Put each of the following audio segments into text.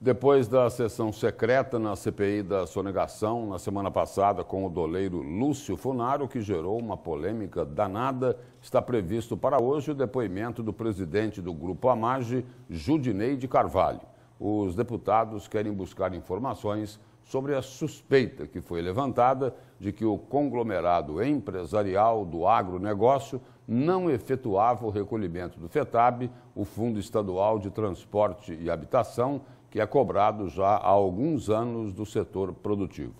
Depois da sessão secreta na CPI da sonegação, na semana passada, com o doleiro Lúcio Funaro, que gerou uma polêmica danada, está previsto para hoje o depoimento do presidente do Grupo Amage, Judinei de Carvalho. Os deputados querem buscar informações sobre a suspeita que foi levantada de que o conglomerado empresarial do agronegócio não efetuava o recolhimento do FETAB, o Fundo Estadual de Transporte e Habitação, que é cobrado já há alguns anos do setor produtivo.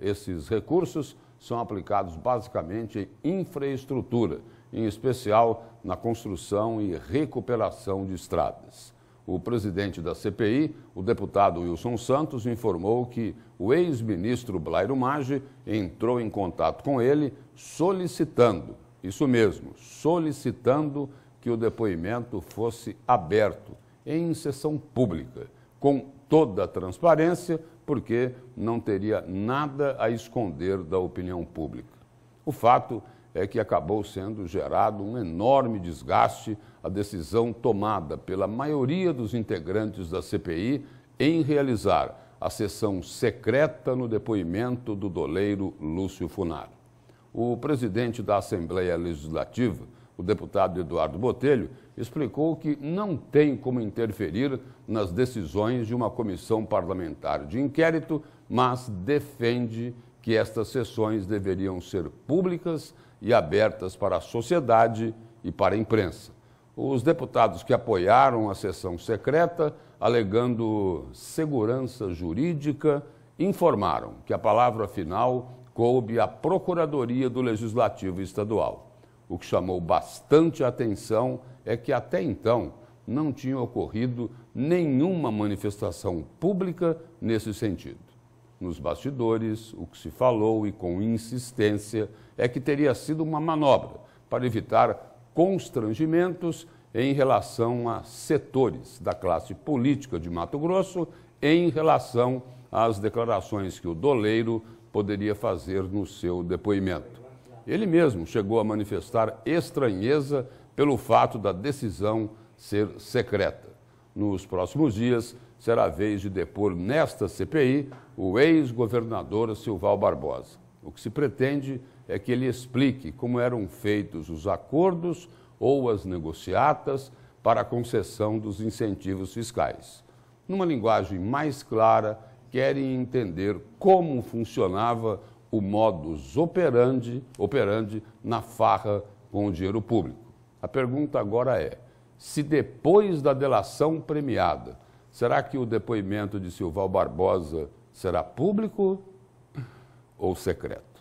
Esses recursos são aplicados basicamente em infraestrutura, em especial na construção e recuperação de estradas. O presidente da CPI, o deputado Wilson Santos, informou que o ex-ministro Blairo Maggi entrou em contato com ele solicitando, isso mesmo, solicitando que o depoimento fosse aberto em sessão pública com toda a transparência, porque não teria nada a esconder da opinião pública. O fato é que acabou sendo gerado um enorme desgaste a decisão tomada pela maioria dos integrantes da CPI em realizar a sessão secreta no depoimento do doleiro Lúcio Funaro. O presidente da Assembleia Legislativa, o deputado Eduardo Botelho, explicou que não tem como interferir nas decisões de uma comissão parlamentar de inquérito, mas defende que estas sessões deveriam ser públicas e abertas para a sociedade e para a imprensa. Os deputados que apoiaram a sessão secreta, alegando segurança jurídica, informaram que a palavra final coube à Procuradoria do Legislativo Estadual. O que chamou bastante atenção é que até então não tinha ocorrido nenhuma manifestação pública nesse sentido. Nos bastidores, o que se falou e com insistência é que teria sido uma manobra para evitar constrangimentos em relação a setores da classe política de Mato Grosso em relação às declarações que o doleiro poderia fazer no seu depoimento. Ele mesmo chegou a manifestar estranheza pelo fato da decisão ser secreta. Nos próximos dias, será a vez de depor nesta CPI o ex-governador Silval Barbosa. O que se pretende é que ele explique como eram feitos os acordos ou as negociatas para a concessão dos incentivos fiscais. Numa linguagem mais clara, querem entender como funcionava o modus operandi, operandi na farra com o dinheiro público. A pergunta agora é: se depois da delação premiada, será que o depoimento de Silval Barbosa será público ou secreto?